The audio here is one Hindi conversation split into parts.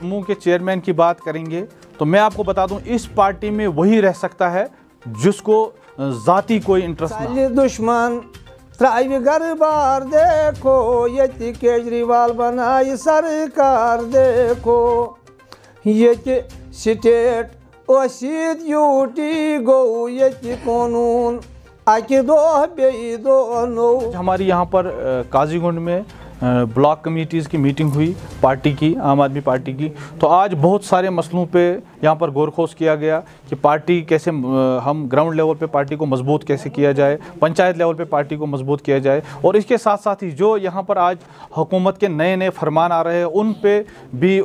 समूह के चेयरमैन की बात करेंगे तो मैं आपको बता दूं इस पार्टी में वही रह सकता है जिसको जाति कोई इंटरेस्ट दुश्मन घर बार देखो ये केजरीवाल बनाई सरकार देखो ये स्टेट असीत यूटी गो ये कानून आके दो बे दो नो हमारी यहाँ पर काजीगुंड में ब्लॉक कमेटीज़ की मीटिंग हुई पार्टी की आम आदमी पार्टी की तो आज बहुत सारे मसलों पे यहाँ पर खोज किया गया कि पार्टी कैसे हम ग्राउंड लेवल पे पार्टी को मजबूत कैसे किया जाए पंचायत लेवल पे पार्टी को मजबूत किया जाए और इसके साथ साथ ही जो यहाँ पर आज हुकूमत के नए नए फरमान आ रहे हैं उन पर भी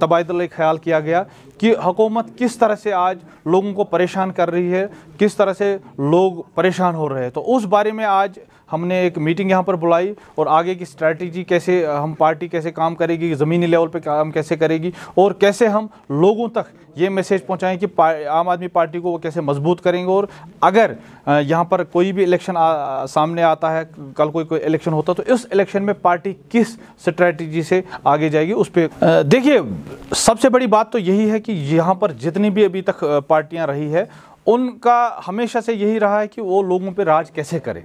तबादला ख्याल किया गया कि हुकूमत किस तरह से आज लोगों को परेशान कर रही है किस तरह से लोग परेशान हो रहे हैं तो उस बारे में आज हमने एक मीटिंग यहाँ पर बुलाई और आगे की स्ट्रैटेजी कैसे हम पार्टी कैसे काम करेगी ज़मीनी लेवल पर काम कैसे करेगी और कैसे हम लोगों तक ये मैसेज पहुँचाएँ कि आम आदमी पार्टी को वो कैसे मजबूत करेंगे और अगर यहाँ पर कोई भी इलेक्शन सामने आता है कल कोई कोई इलेक्शन होता तो इस इलेक्शन में पार्टी किस स्ट्रैटेजी से आगे जाएगी उस पर देखिए सबसे बड़ी बात तो यही है कि यहाँ पर जितनी भी अभी तक पार्टियाँ रही है उनका हमेशा से यही रहा है कि वो लोगों पे राज कैसे करें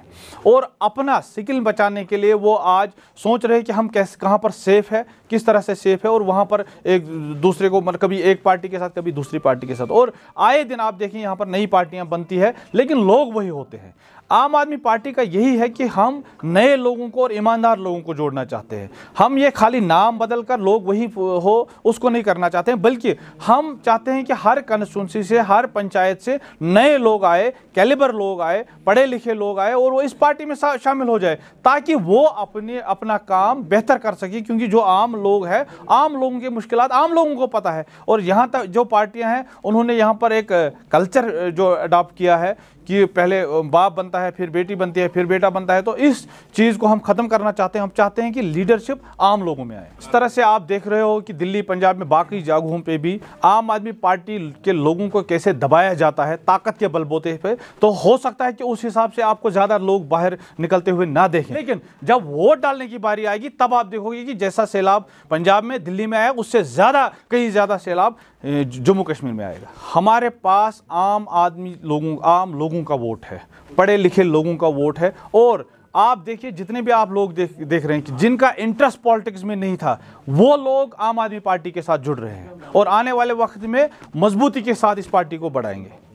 और अपना सिकिल बचाने के लिए वो आज सोच रहे कि हम कैसे कहाँ पर सेफ़ है किस तरह से सेफ़ है और वहाँ पर एक दूसरे को मतलब कभी एक पार्टी के साथ कभी दूसरी पार्टी के साथ और आए दिन आप देखें यहाँ पर नई पार्टियाँ बनती है लेकिन लोग वही होते हैं आम आदमी पार्टी का यही है कि हम नए लोगों को और ईमानदार लोगों को जोड़ना चाहते हैं हम ये खाली नाम बदल कर लोग वही हो उसको नहीं करना चाहते हैं बल्कि हम चाहते हैं कि हर कंस्टिट्यूंसी से हर पंचायत से नए लोग आए कैलिबर लोग आए पढ़े लिखे लोग आए और वो इस पार्टी में शामिल हो जाए ताकि वो अपने अपना काम बेहतर कर सके क्योंकि जो आम लोग हैं आम लोगों की मुश्किल आम लोगों को पता है और यहाँ तक जो पार्टियाँ हैं उन्होंने यहाँ पर एक कल्चर जो अडॉप्ट किया है कि पहले बाप बनता बनता है फिर बेटी बनती है फिर बेटा बनता है तो इस चीज़ को हम ख़त्म करना चाहते हैं हम चाहते हैं कि लीडरशिप आम लोगों में आए इस तरह से आप देख रहे हो कि दिल्ली पंजाब में बाकी जगहों पर भी आम आदमी पार्टी के लोगों को कैसे दबाया जाता है ताकत के बलबोते पर तो हो सकता है कि उस हिसाब से आपको ज़्यादा लोग बाहर निकलते हुए ना देखें लेकिन जब वोट डालने की बारी आएगी तब आप देखोगे कि जैसा सैलाब पंजाब में दिल्ली में आया उससे ज़्यादा कहीं ज़्यादा सैलाब जम्मू कश्मीर में आएगा हमारे पास आम आदमी लोगों आम लोगों का वोट है पढ़े लिखे लोगों का वोट है और आप देखिए जितने भी आप लोग देख देख रहे हैं कि जिनका इंटरेस्ट पॉलिटिक्स में नहीं था वो लोग आम आदमी पार्टी के साथ जुड़ रहे हैं और आने वाले वक्त में मजबूती के साथ इस पार्टी को बढ़ाएंगे